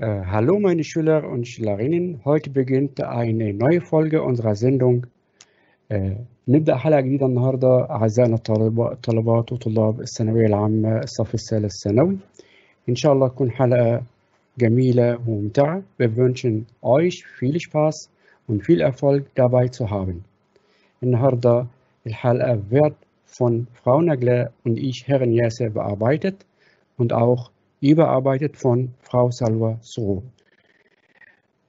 Äh, hallo meine Schüler und Schülerinnen, heute beginnt eine neue Folge unserer Sendung. آه, نبدأ حلقة جديدة النهاردة أعزائنا الطلبة الطلبات وطلاب الثانوية العامة الصف الثالث ثانوي إن شاء الله تكون حلقة جميلة وممتعة. Wir wünschen euch viel Spaß und viel Erfolg dabei zu haben. النهاردة الحلقة wird von Frau Nagler und ich, Herrn Yasser, bearbeitet und auch überarbeitet von Frau سلوى صغور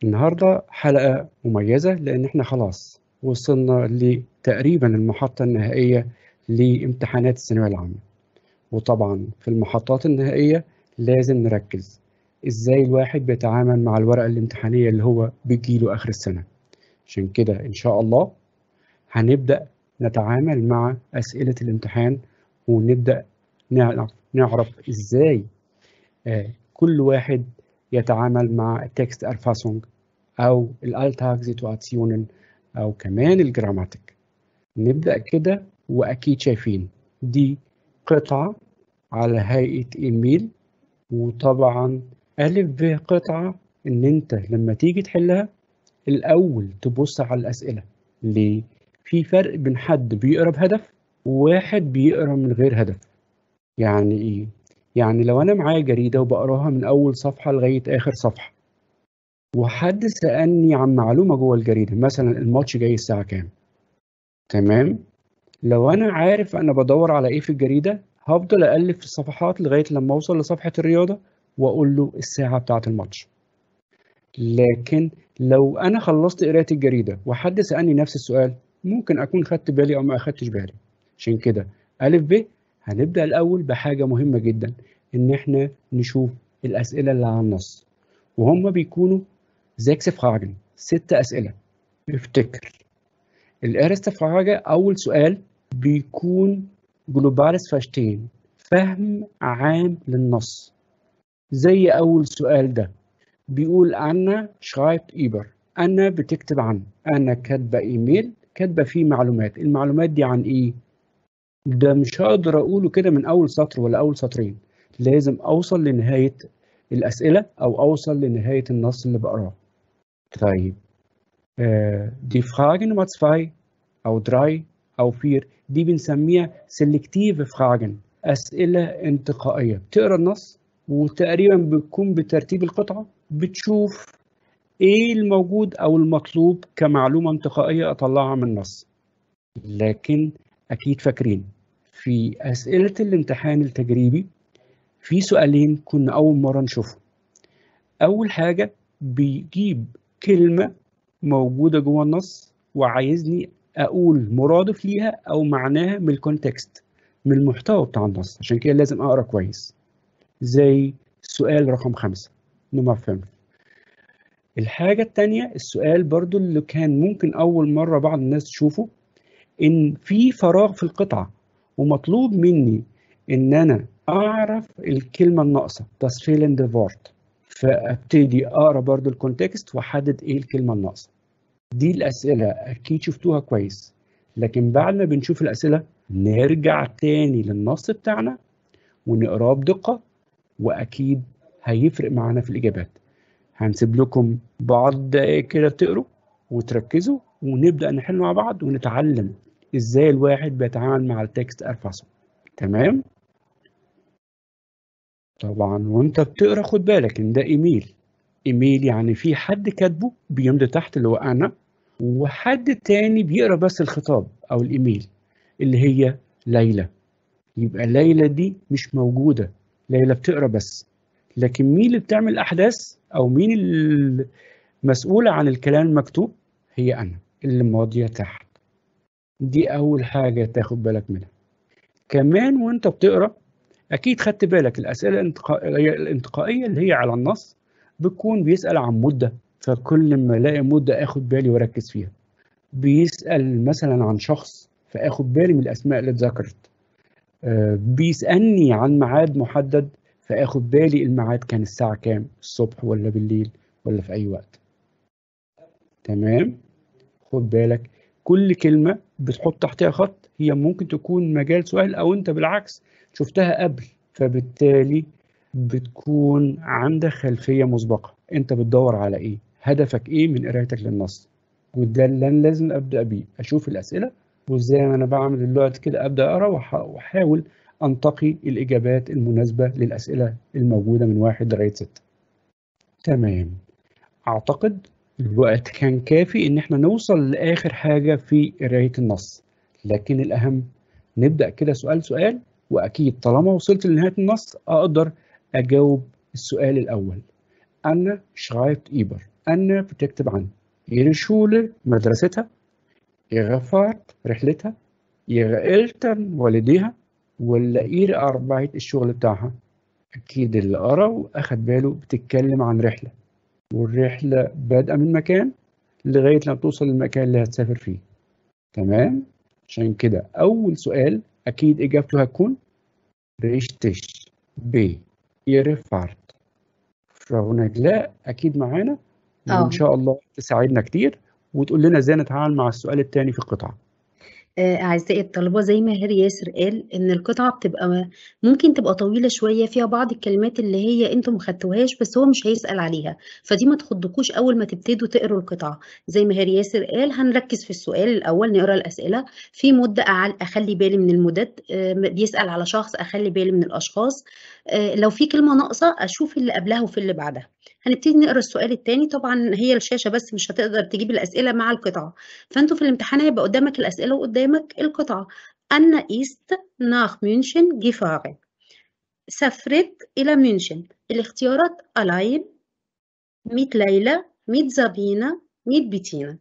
النهاردة حلقة مميزة لأن احنا خلاص وصلنا لتقريبا المحطة النهائية لامتحانات الثانوية العامة وطبعا في المحطات النهائية لازم نركز ازاي الواحد بيتعامل مع الورقة الامتحانية اللي هو بيجيله آخر السنة عشان كده إن شاء الله هنبدأ نتعامل مع أسئلة الامتحان ونبدأ نعرف ازاي آه، كل واحد يتعامل مع التكست الفاسونج او الالتاك سيتواسيونن او كمان الجراماتيك نبدا كده واكيد شايفين دي قطعه على هيئه ايميل وطبعا الف ب قطعه ان انت لما تيجي تحلها الاول تبص على الاسئله ليه في فرق بين حد بيقرا بهدف وواحد بيقرا من غير هدف يعني ايه يعني لو انا معايا جريده وبقراها من اول صفحه لغايه اخر صفحه وحد سالني يعني عن معلومه جوه الجريده مثلا الماتش جاي الساعه كام تمام لو انا عارف انا بدور على ايه في الجريده هفضل اقلب في الصفحات لغايه لما اوصل لصفحه الرياضه واقول له الساعه بتاعه الماتش لكن لو انا خلصت قراءه الجريده وحد سالني نفس السؤال ممكن اكون خدت بالي او ما اخدتش بالي عشان كده ا ب هنبدأ الأول بحاجة مهمة جدا إن إحنا نشوف الأسئلة اللي على النص وهم بيكونوا زيكس فراجن ست أسئلة افتكر الإرست فراجة أول سؤال بيكون جلوبالس فاشتين فهم عام للنص زي أول سؤال ده بيقول أنا شرايب إيبر أنا بتكتب عن أنا كاتبة إيميل كاتبة فيه معلومات المعلومات دي عن إيه؟ ده مش هقدر اقوله كده من اول سطر ولا اول سطرين لازم اوصل لنهايه الاسئله او اوصل لنهايه النص اللي بقراه طيب آه، دي فراغ نمبر 2 او 3 او 4 دي بنسميها سيلكتيف فراغ اسئله انتقائيه بتقرا النص وتقريبا بتكون بترتيب القطعه بتشوف ايه الموجود او المطلوب كمعلومه انتقائيه اطلعها من النص لكن اكيد فاكرين في أسئلة الامتحان التجريبي في سؤالين كنا أول مرة نشوفهم أول حاجة بيجيب كلمة موجودة جوه النص وعايزني أقول مرادف ليها أو معناها من الكونتكست من المحتوى بتاع النص عشان كده لازم أقرأ كويس زي سؤال رقم خمسة نمبر فهم الحاجة التانية السؤال برضو اللي كان ممكن أول مرة بعض الناس تشوفه إن في فراغ في القطعة ومطلوب مني ان انا اعرف الكلمه الناقصه das fehlende Wort فابتدي اقرا برضو الكونتكست واحدد ايه الكلمه الناقصه دي الاسئله اكيد شفتوها كويس لكن بعد ما بنشوف الاسئله نرجع تاني للنص بتاعنا ونقراه بدقه واكيد هيفرق معانا في الاجابات هنسيب لكم بعض دقايق كده تقروا وتركزوا ونبدا نحل مع بعض ونتعلم ازاي الواحد بيتعامل مع التكست ارفاسم تمام طبعا وانت بتقرا خد بالك ان ده ايميل ايميل يعني في حد كاتبه بيمضي تحت اللي هو انا وحد تاني بيقرا بس الخطاب او الايميل اللي هي ليلى يبقى ليلى دي مش موجوده ليلى بتقرا بس لكن مين اللي بتعمل احداث او مين المسؤوله عن الكلام المكتوب هي انا اللي ماضيه تحت دي أول حاجة تاخد بالك منها كمان وأنت بتقرأ أكيد خدت بالك الأسئلة الانتقائية, الانتقائية اللي هي على النص بتكون بيسأل عن مدة فكل ما الاقي مده اخد بالي واركز فيها بيسال مثلا عن شخص فاخد بالي من الاسماء اللي اتذكرت آه، بيسالني عن ميعاد محدد فاخد بالي الميعاد كان الساعه كام الصبح ولا بالليل ولا في اي وقت تمام خد بالك كل كلمه بتحط تحتها خط هي ممكن تكون مجال سؤال او انت بالعكس شفتها قبل فبالتالي بتكون عندك خلفيه مسبقه انت بتدور على ايه هدفك ايه من قرايتك للنص وده اللي انا لازم ابدا بيه اشوف الاسئله وإزاي انا بعمل دلوقتي كده ابدا اقرا واحاول انتقي الاجابات المناسبه للاسئله الموجوده من واحد لغايه سته تمام اعتقد الوقت كان كافي إن إحنا نوصل لآخر حاجة في قراية النص لكن الأهم نبدأ كده سؤال سؤال وأكيد طالما وصلت لنهاية النص أقدر أجاوب السؤال الأول أنا شرايت إيبر أنا بتكتب عن ihre مدرستها ihre رحلتها ihre والديها ولا اير اربعه الشغل بتاعها أكيد اللي قرا وأخد باله بتتكلم عن رحلة والرحلة بادئة من مكان لغاية لما توصل للمكان اللي هتسافر فيه تمام عشان كده أول سؤال أكيد إجابته هتكون ريشتش بي يرفعت لا أكيد معانا آه. وإن شاء الله تساعدنا كتير وتقول لنا إزاي نتعامل مع السؤال التاني في القطعة آه، أعزائي الطلبة زي ما هير ياسر قال إن القطعة بتبقى ممكن تبقى طويلة شوية فيها بعض الكلمات اللي هي أنتم مخدتوهاش بس هو مش هيسأل عليها فدي ما تخضكوش أول ما تبتدوا تقروا القطعة زي ما هير ياسر قال هنركز في السؤال الأول نقرا الأسئلة في مدة أعلي أخلي بالي من المدد آه، بيسأل على شخص أخلي بالي من الأشخاص آه، لو في كلمه ناقصه اشوف اللي قبلها وفي اللي بعدها هنبتدي نقرا السؤال الثاني طبعا هي الشاشه بس مش هتقدر تجيب الاسئله مع القطعه فانتوا في الامتحان هيبقى قدامك الاسئله وقدامك القطعه انا ايست ناخ ميونشن جيفارن سافرت الى ميونشن الاختيارات الاين ميت ليلى ميت زابينا ميت بتينا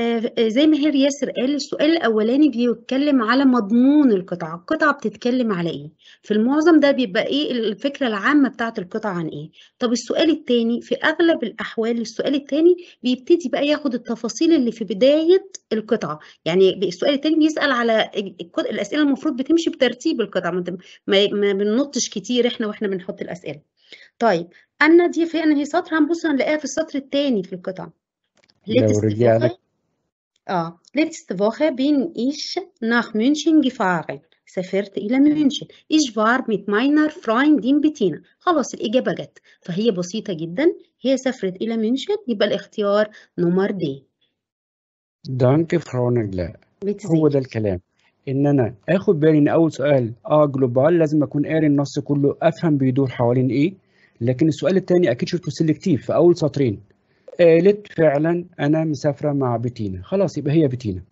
آه، زي ما هير ياسر قال السؤال الاولاني بيتكلم على مضمون القطعه القطعه بتتكلم على ايه في المعظم ده بيبقى ايه الفكره العامه بتاعه القطعه عن ايه طب السؤال الثاني في اغلب الاحوال السؤال الثاني بيبتدي بقى ياخد التفاصيل اللي في بدايه القطعه يعني السؤال الثاني بيسال على الاسئله المفروض بتمشي بترتيب القطعه ما بننطش كتير احنا واحنا بنحط الاسئله طيب انا دي في أنهي سطر هنبص هنلاقيها في السطر الثاني في القطعة لو رجعنا اه letzte Woche bin ich nach München gefahren سافرت إلى ميونشن إيش فار ميت ماينر فرايندين بتينا. خلاص الإجابة جت فهي بسيطة جدا هي سافرت إلى ميونشن يبقى الاختيار نمر دي دانك فرو لا. هو ده الكلام ان انا اخد بالي ان اول سؤال اه جلوبال لازم اكون قاري النص كله افهم بيدور حوالين ايه لكن السؤال الثاني اكيد شفته سيلكتيف في اول سطرين قالت فعلا انا مسافره مع بتينا خلاص يبقى هي بتينا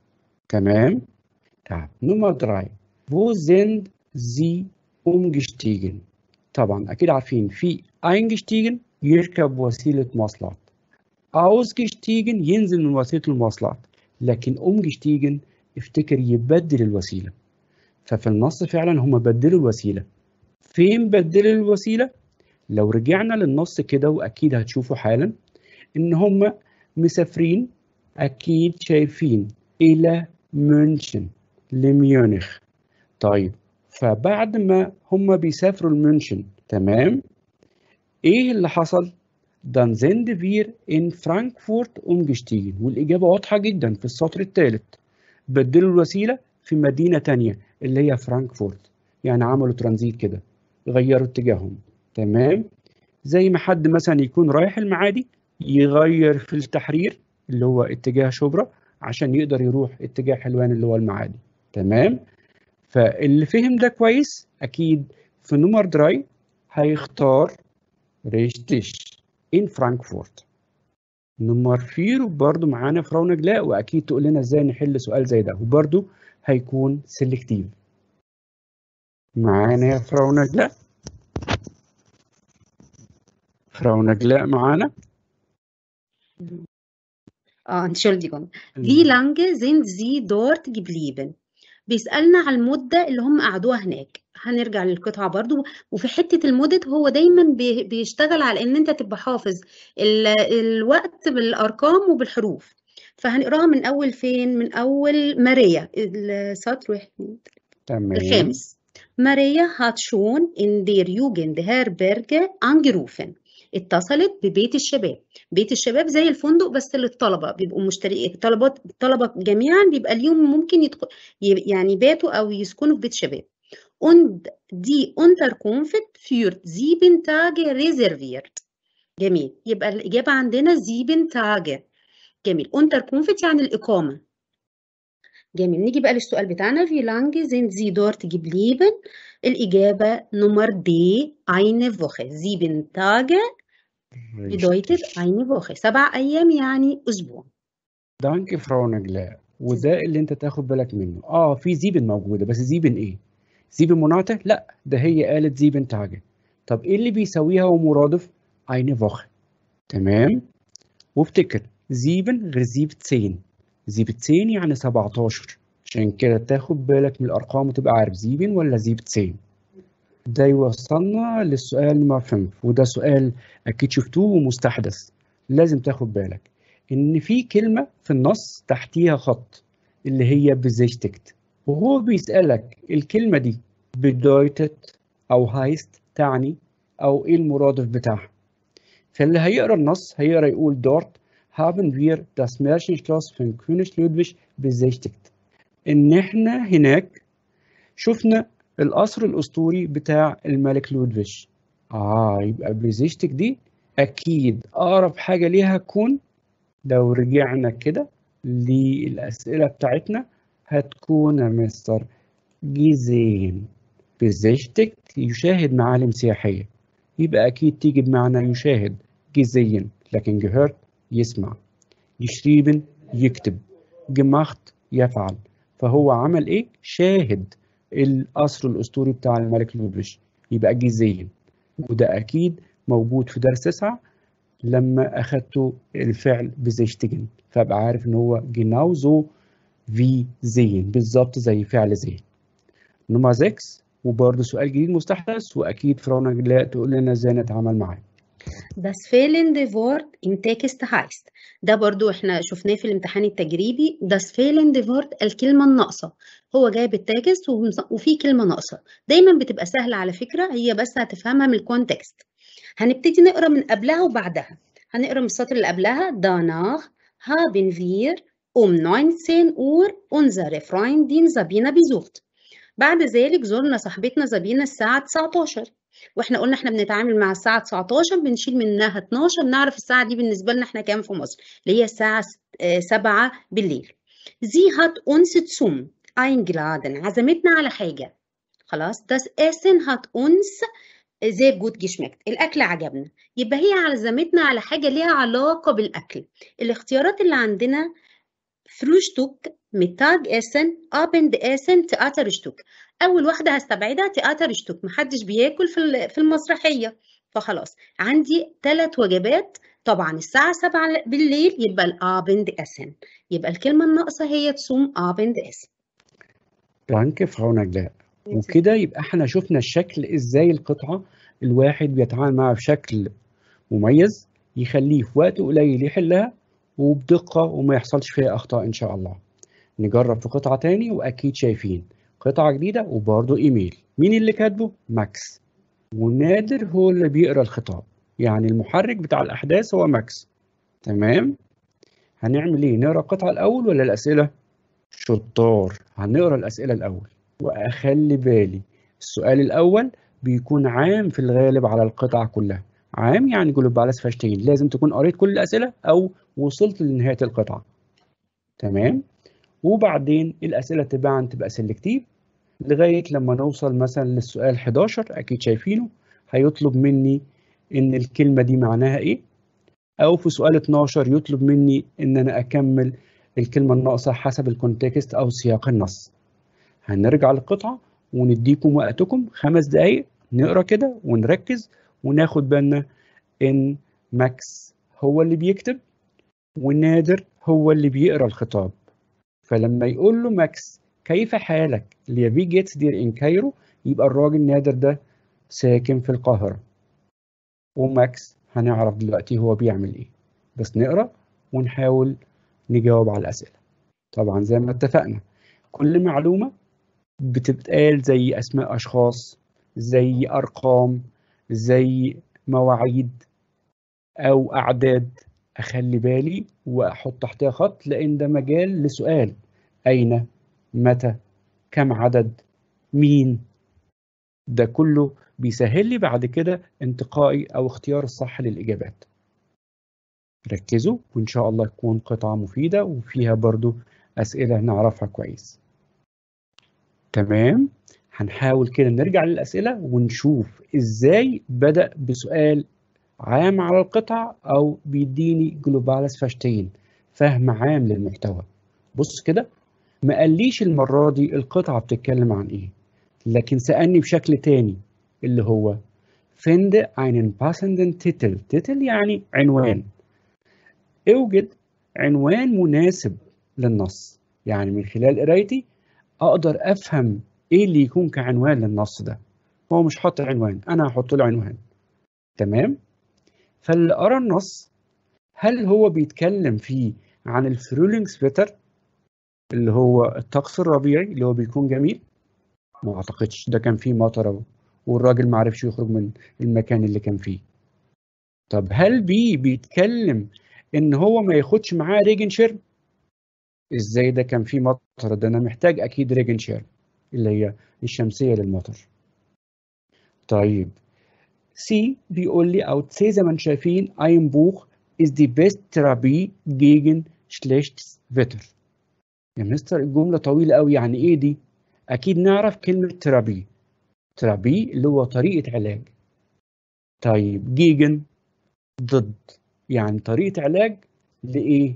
تمام طب نمبر دراي wo sind sie umgestiegen طبعا اكيد عارفين في eingestiegen يركب وسيله مواصلات ausgestiegen ينزل من وسيله المواصلات لكن umgestiegen افتكر يبدل الوسيله ففي النص فعلا هم بدلوا الوسيله فين بدلوا الوسيله لو رجعنا للنص كده واكيد هتشوفوا حالا ان هم مسافرين اكيد شايفين الى منشن لميونخ طيب فبعد ما هم بيسافروا لمنشن تمام ايه اللي حصل dann sind ان فرانكفورت Frankfurt والإجابة واضحة جدا في السطر الثالث بدلوا الوسيلة في مدينة تانية اللي هي فرانكفورت يعني عملوا ترانزيت كده غيروا اتجاههم تمام زي ما حد مثلا يكون رايح المعادي يغير في التحرير اللي هو اتجاه شبرا عشان يقدر يروح اتجاه حلوان اللي هو المعادي تمام فاللي فهم ده كويس اكيد في نمر دراي هيختار ريشتش ان فرانكفورت نمر فير وبرده معانا فراو نجلاء واكيد تقول لنا ازاي نحل سؤال زي ده وبرده هيكون سيلكتيف معانا يا فراو نجلاء فراو نجلاء معانا اه Entschuldigung. Wie Mhm. lange sind Sie بيسألنا على المدة اللي هم قعدوها هناك هنرجع للقطعة برضو وفي حتة المده هو دايما بيشتغل على ان انت تبقى حافظ ال- الوقت بالارقام وبالحروف فهنقراها من اول فين من اول ماريا السطر واحد تمام الخامس ماريا hat schon in der Jugendherberge angerufen اتصلت ببيت الشباب بيت الشباب زي الفندق بس للطلبه بيبقوا مشتري طلبات الطلبه جميعا بيبقى اليوم ممكن يدخل يعني باتوا او يسكنوا في بيت شباب und die Unterkunft für sieben Tage reserviert. جميل يبقى الإجابة عندنا sieben Tage. جميل Unterkunft يعني الإقامة جميل نيجي بقى للسؤال بتاعنا في لانج زين زي دورت ليبن الإجابة نمر دي eine Woche sieben Tage bedeutet اين فوخه سبع أيام يعني أسبوع دانك فراو نجلا وده اللي انت تاخد بالك منه اه في زيبن موجوده بس زيبن ايه زيبن مناعته؟ لا ده هي قالت زيبن تاجه طب ايه اللي بيساويها ومرادف اين فوخه تمام وافتكر زيبن غير زيب تسين زيب تسين يعني 17 عشان كده تاخد بالك من الأرقام وتبقى عارف زيبن ولا زيب تسين ده يوصلنا للسؤال ما 5 وده سؤال أكيد شفتوه ومستحدث لازم تاخد بالك إن في كلمة في النص تحتيها خط اللي هي بزيشتكت وهو بيسألك الكلمة دي بدايتت أو هايست تعني أو إيه المرادف بتاعها فاللي هيقرا النص هيقرا يقول دارت haben wir das Märchenschloss von König Ludwig besichtigt. ان احنا هناك شفنا القصر الاسطوري بتاع الملك لودفيج اه يبقى بزيشتك دي اكيد اقرب حاجه ليها كون لو رجعنا كده للاسئله بتاعتنا هتكون مستر جيزين بزيشتك يشاهد معالم سياحيه يبقى اكيد تيجي بمعنى يشاهد جيزين لكن جهرت يسمع يشريبن يكتب جماخت يفعل فهو عمل ايه شاهد القصر الاسطوري بتاع الملك لودفيش يبقى جزيا وده اكيد موجود في درس تسعة لما اخدته الفعل بزيشتجن فابقى عارف ان هو جناوزو في زين بالظبط زي فعل زين نمرة 6 وبرده سؤال جديد مستحدث واكيد فرونا لا تقول لنا ازاي نتعامل معاه Das fehlende Wort im Text heißt ده برضو احنا شفناه في الامتحان التجريبي das fehlende Wort الكلمة الناقصة هو جايب التكست وفي كلمة ناقصة دايما بتبقى سهلة على فكرة هي بس هتفهمها من الكونتكست هنبتدي نقرا من قبلها وبعدها هنقرا من السطر اللي قبلها danach haben wir um 19 Uhr unsere Freundin Sabina besucht بعد ذلك زرنا صاحبتنا زبينة الساعة 19 واحنا قلنا احنا بنتعامل مع الساعه 19 بنشيل منها 12 نعرف الساعه دي بالنسبه لنا احنا كام في مصر اللي هي الساعه 7 آه، بالليل هات أونس uns أين eingeladen عزمتنا على حاجه خلاص das إسن هات أونس زي جوت جشمكت الاكل عجبنا يبقى هي عزمتنا على حاجه ليها علاقه بالاكل الاختيارات اللي عندنا فروشتوك ميتاج اسن ابند اسن تاترشتوك اول واحده هستبعدها تياتر شتوك محدش بياكل في في المسرحيه فخلاص عندي ثلاث وجبات طبعا الساعة 7 بالليل يبقى الابند اسن يبقى الكلمة الناقصة هي تصوم ابند اسن دانك فراو نجلاء وكده يبقى احنا شفنا الشكل ازاي القطعة الواحد بيتعامل معها بشكل مميز يخليه في وقت قليل يحلها وبدقة وما يحصلش فيها اخطاء ان شاء الله نجرب في قطعة تاني واكيد شايفين قطعه جديده وبرده ايميل مين اللي كاتبه ماكس ونادر هو اللي بيقرا الخطاب يعني المحرك بتاع الاحداث هو ماكس تمام هنعمل ايه نقرا القطعه الاول ولا الاسئله شطار هنقرا الاسئله الاول واخلي بالي السؤال الاول بيكون عام في الغالب على القطع كلها عام يعني على سفاشتين لازم تكون قريت كل الاسئله او وصلت لنهايه القطعه تمام وبعدين الاسئله تباعا تبقى سيلكتيف لغايه لما نوصل مثلا للسؤال 11 اكيد شايفينه هيطلب مني ان الكلمه دي معناها ايه او في سؤال 12 يطلب مني ان انا اكمل الكلمه الناقصه حسب الكونتكست او سياق النص هنرجع للقطعه ونديكم وقتكم خمس دقايق نقرا كده ونركز وناخد بالنا ان ماكس هو اللي بيكتب ونادر هو اللي بيقرا الخطاب فلما يقول له ماكس كيف حالك ليبي جيتس دير ان كايرو يبقى الراجل نادر ده ساكن في القاهرة وماكس هنعرف دلوقتي هو بيعمل ايه بس نقرا ونحاول نجاوب على الأسئلة طبعا زي ما اتفقنا كل معلومة بتتقال زي أسماء أشخاص زي أرقام زي مواعيد أو أعداد اخلي بالي واحط تحتها خط لان ده مجال لسؤال اين متى كم عدد مين ده كله بيسهل لي بعد كده انتقائي او اختيار الصح للاجابات ركزوا وان شاء الله تكون قطعه مفيده وفيها برضو اسئله نعرفها كويس تمام هنحاول كده نرجع للاسئله ونشوف ازاي بدا بسؤال عام على القطع أو بيديني جلوبالس فاشتين فهم عام للمحتوى بص كده ما قاليش المرة دي القطعة بتتكلم عن إيه لكن سألني بشكل تاني اللي هو فند اينن باسندن تيتل تيتل يعني عنوان اوجد عنوان مناسب للنص يعني من خلال قرايتي اقدر افهم ايه اللي يكون كعنوان للنص ده هو مش حاطط عنوان انا هحط له عنوان تمام فاللي قرا النص هل هو بيتكلم فيه عن الفرولينج سبيتر اللي هو الطقس الربيعي اللي هو بيكون جميل ما اعتقدش ده كان فيه مطر والراجل ما عرفش يخرج من المكان اللي كان فيه طب هل بي بيتكلم ان هو ما ياخدش معاه ريجن شيرم ازاي ده كان فيه مطر ده انا محتاج اكيد ريجن شيرم اللي هي الشمسيه للمطر طيب سي بيقول لي او سي زي ما انتم شايفين ايم بوخ از دي بيست ثيرابي جيجن شليشت فيتر يا مستر الجملة طويلة قوي يعني ايه دي؟ اكيد نعرف كلمة ثيرابي ثيرابي اللي هو طريقة علاج طيب جيجن ضد يعني طريقة علاج لإيه؟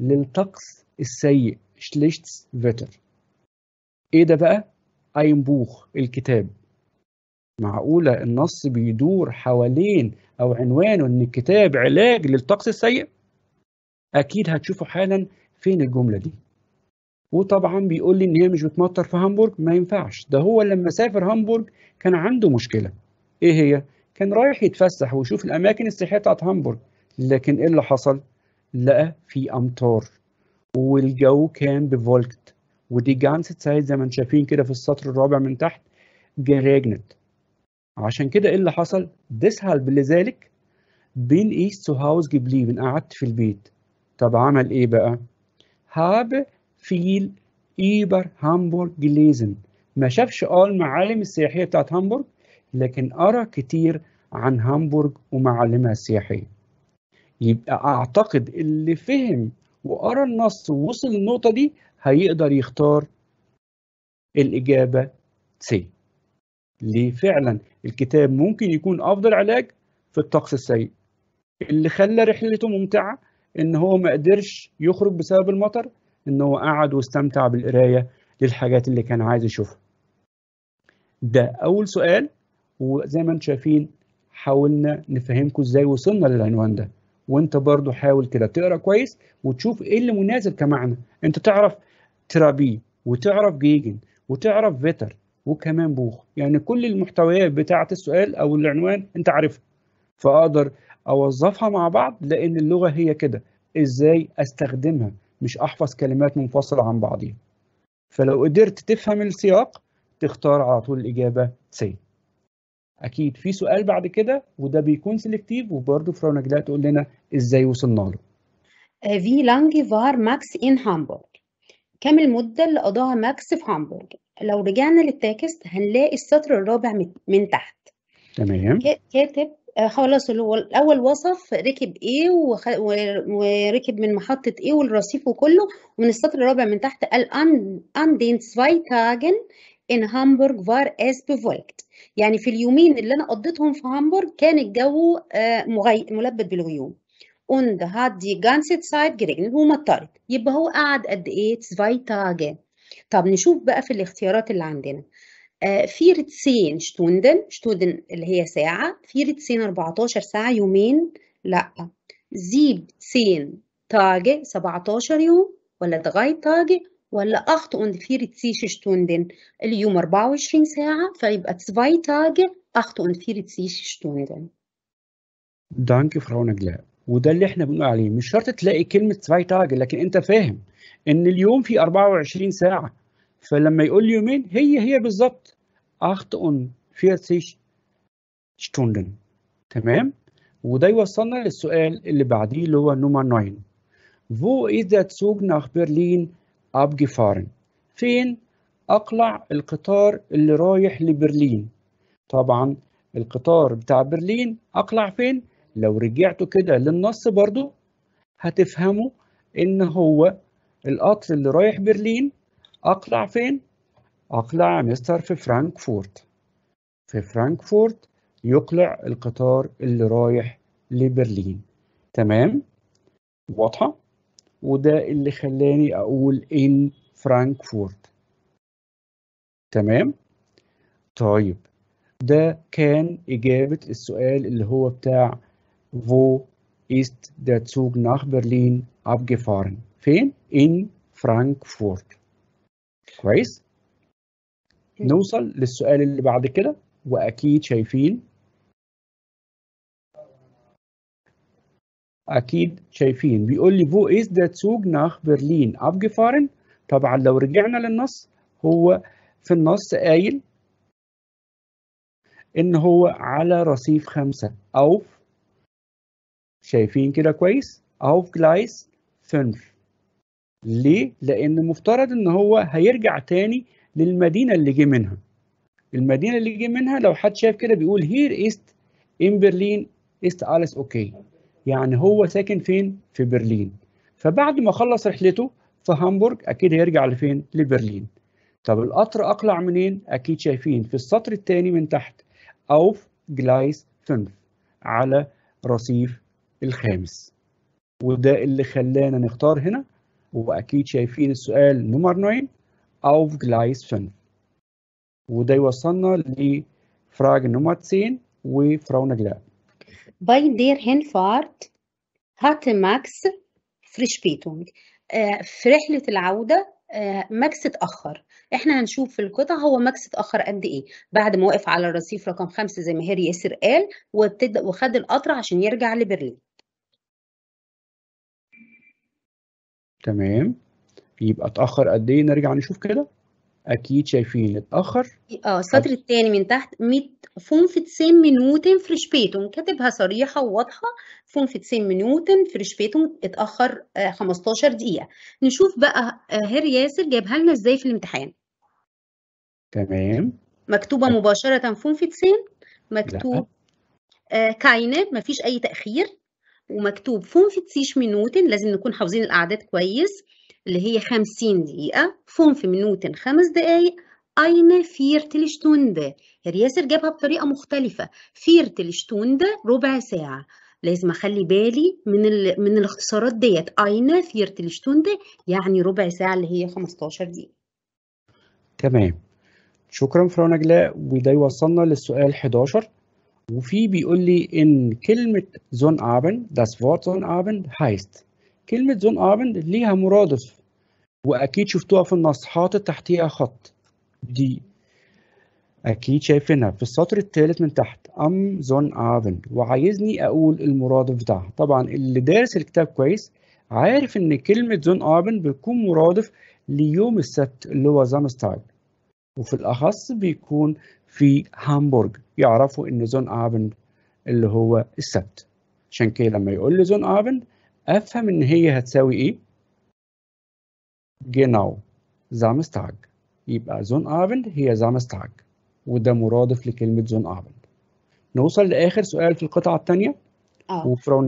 للطقس السيء شليشت فيتر إيه ده بقى؟ ايمبوخ الكتاب معقولة النص بيدور حوالين أو عنوانه إن الكتاب علاج للطقس السيء؟ أكيد هتشوفوا حالا فين الجملة دي. وطبعا بيقول لي إن هي مش بتمطر في هامبورج ما ينفعش، ده هو لما سافر هامبورج كان عنده مشكلة. إيه هي؟ كان رايح يتفسح ويشوف الأماكن السياحية بتاعت هامبورج، لكن إيه اللي حصل؟ لقى في أمطار والجو كان بفولكت ودي جانست سايد زي ما انتم شايفين كده في السطر الرابع من تحت جراجنت عشان كده ايه اللي حصل؟ deshalb لذلك بين ايست تو هاوس جبليفن قعدت في البيت طب عمل ايه بقى؟ هاب فيل ايبر هامبورج جليزن ما شافش اه المعالم السياحية بتاعت هامبورغ لكن قرا كتير عن هامبورغ ومعالمها السياحية يبقى أعتقد اللي فهم وقرا النص ووصل للنقطة دي هيقدر يختار الإجابة سي ليه فعلا الكتاب ممكن يكون افضل علاج في الطقس السيء اللي خلى رحلته ممتعه ان هو ما قدرش يخرج بسبب المطر ان هو قعد واستمتع بالقرايه للحاجات اللي كان عايز يشوفها ده اول سؤال وزي ما انتم شايفين حاولنا نفهمكم ازاي وصلنا للعنوان ده وانت برضو حاول كده تقرا كويس وتشوف ايه اللي مناسب كمعنى انت تعرف ترابي وتعرف جيجن وتعرف فيتر وكمان بوخ يعني كل المحتويات بتاعه السؤال او العنوان انت عارفها فاقدر اوظفها مع بعض لان اللغه هي كده ازاي استخدمها مش احفظ كلمات منفصله عن بعضها فلو قدرت تفهم السياق تختار على طول الاجابه سي اكيد في سؤال بعد كده وده بيكون سيلكتيف وبرده فرونك ده تقول لنا ازاي وصلنا له آه، في لانجي فار ماكس ان هامبورغ كم المده اللي قضاها ماكس في هامبورغ لو رجعنا للتكست هنلاقي السطر الرابع من تحت تمام كاتب آه، خلاص هو الاول وصف ركب ايه وخ... وركب من محطه ايه والرصيف وكله ومن السطر الرابع من تحت قال ان den zwei Tagen in Hamburg war es يعني في اليومين اللي انا قضيتهم في هامبورغ كان الجو آه، مغي... ملبد بالغيوم und hat die ganze Zeit geregnet ومطرت يبقى هو قعد قد ايه zwei تاجن طب نشوف بقى في الاختيارات اللي عندنا آه، في رتسين شتوندن شتوندن اللي هي ساعة في رتسين 14 ساعة يومين لا زيب سين تاج 17 يوم ولا دغاي تاج ولا أخت في رتسيش شتوندن اليوم 24 ساعة فيبقى أخت zwei في رتسيش شتوندن دانك فراو Nagler. وده اللي احنا بنقول عليه مش شرط تلاقي كلمه رايت تارجت لكن انت فاهم ان اليوم فيه 24 ساعه فلما يقول لي يومين هي هي بالظبط 48 ستوندن تمام وده يوصلنا للسؤال اللي بعديه اللي هو نمر 9 فو اذا تسوق ناخ برلين اب جفارن فين أقلع القطار اللي رايح لبرلين؟ طبعا القطار بتاع برلين أقلع فين؟ لو رجعتوا كده للنص برضو هتفهموا ان هو القطر اللي رايح برلين اقلع فين اقلع مستر في فرانكفورت في فرانكفورت يقلع القطار اللي رايح لبرلين تمام واضحه وده اللي خلاني اقول ان فرانكفورت تمام طيب ده كان اجابه السؤال اللي هو بتاع wo ist der Zug nach Berlin abgefahren. فين؟ in Frankfurt. كويس؟ نوصل للسؤال اللي بعد كده وأكيد شايفين أكيد شايفين بيقول لي فو از ذا زوج ناخ برلين abgefahren؟ طبعا لو رجعنا للنص هو في النص قايل إن هو على رصيف خمسة أو شايفين كده كويس اوف جلايس 5 ليه؟ لأن مفترض إن هو هيرجع تاني للمدينة اللي جه منها. المدينة اللي جه منها لو حد شايف كده بيقول هير إيست إن برلين إيست أليس أوكي. يعني هو ساكن فين؟ في برلين. فبعد ما خلص رحلته في هامبورج أكيد هيرجع لفين؟ لبرلين. طب القطر أقلع منين؟ أكيد شايفين في السطر التاني من تحت أوف جلايس 5 على رصيف الخامس وده اللي خلانا نختار هنا واكيد شايفين السؤال نمر 9 اوف جلايس 5 وده يوصلنا لفراج نمر 10 دير Bei فارت هات ماكس فريش بيتونج آه، في رحلة العودة آه، ماكس اتأخر احنا هنشوف في القطع هو ماكس اتأخر قد ايه بعد ما وقف على الرصيف رقم خمسة زي ما هير ياسر قال وخد القطر عشان يرجع لبرلين تمام يبقى اتأخر قد إيه نرجع نشوف كده أكيد شايفين اتأخر اه السطر التاني من تحت مت فونفتسين منوتن فريش بيتون كاتبها صريحة وواضحة فونفتسين منوتن فريش بيتون اتأخر 15 آه، دقيقة نشوف بقى آه، هير ياسر جايبها لنا ازاي في الامتحان تمام مكتوبة مباشرة فونفتسين مكتوب لا. آه كاينة مفيش أي تأخير ومكتوب في منوتن لازم نكون حافظين الأعداد كويس اللي هي 50 دقيقة في منوتن خمس دقايق أين eine Viertelstunde ياسر جابها بطريقة مختلفة Viertelstunde ربع ساعة لازم اخلي بالي من ال... من الاختصارات ديت أين eine Viertelstunde يعني ربع ساعة اللي هي 15 دقيقة تمام شكرا فرانا جلاء وده يوصلنا للسؤال 11 وفي بيقول لي ان كلمه زون ابند داس فورت زون ابند هايست كلمه زون ابند ليها مرادف واكيد شفتوها في النص حاطط تحتيها خط دي اكيد شايفينها في السطر الثالث من تحت ام زون ابند وعايزني اقول المرادف بتاعها طبعا اللي دارس الكتاب كويس عارف ان كلمه زون ابند بتكون مرادف ليوم السبت اللي هو زامستاج وفي الأخص بيكون في هامبورغ يعرفوا ان زون ابند اللي هو السبت عشان كده لما يقول لي زون ابند افهم ان هي هتساوي ايه جناو زامستاج يبقى زون ابند هي زامستاج وده مرادف لكلمه زون ابند نوصل لاخر سؤال في القطعه الثانيه اه وفرو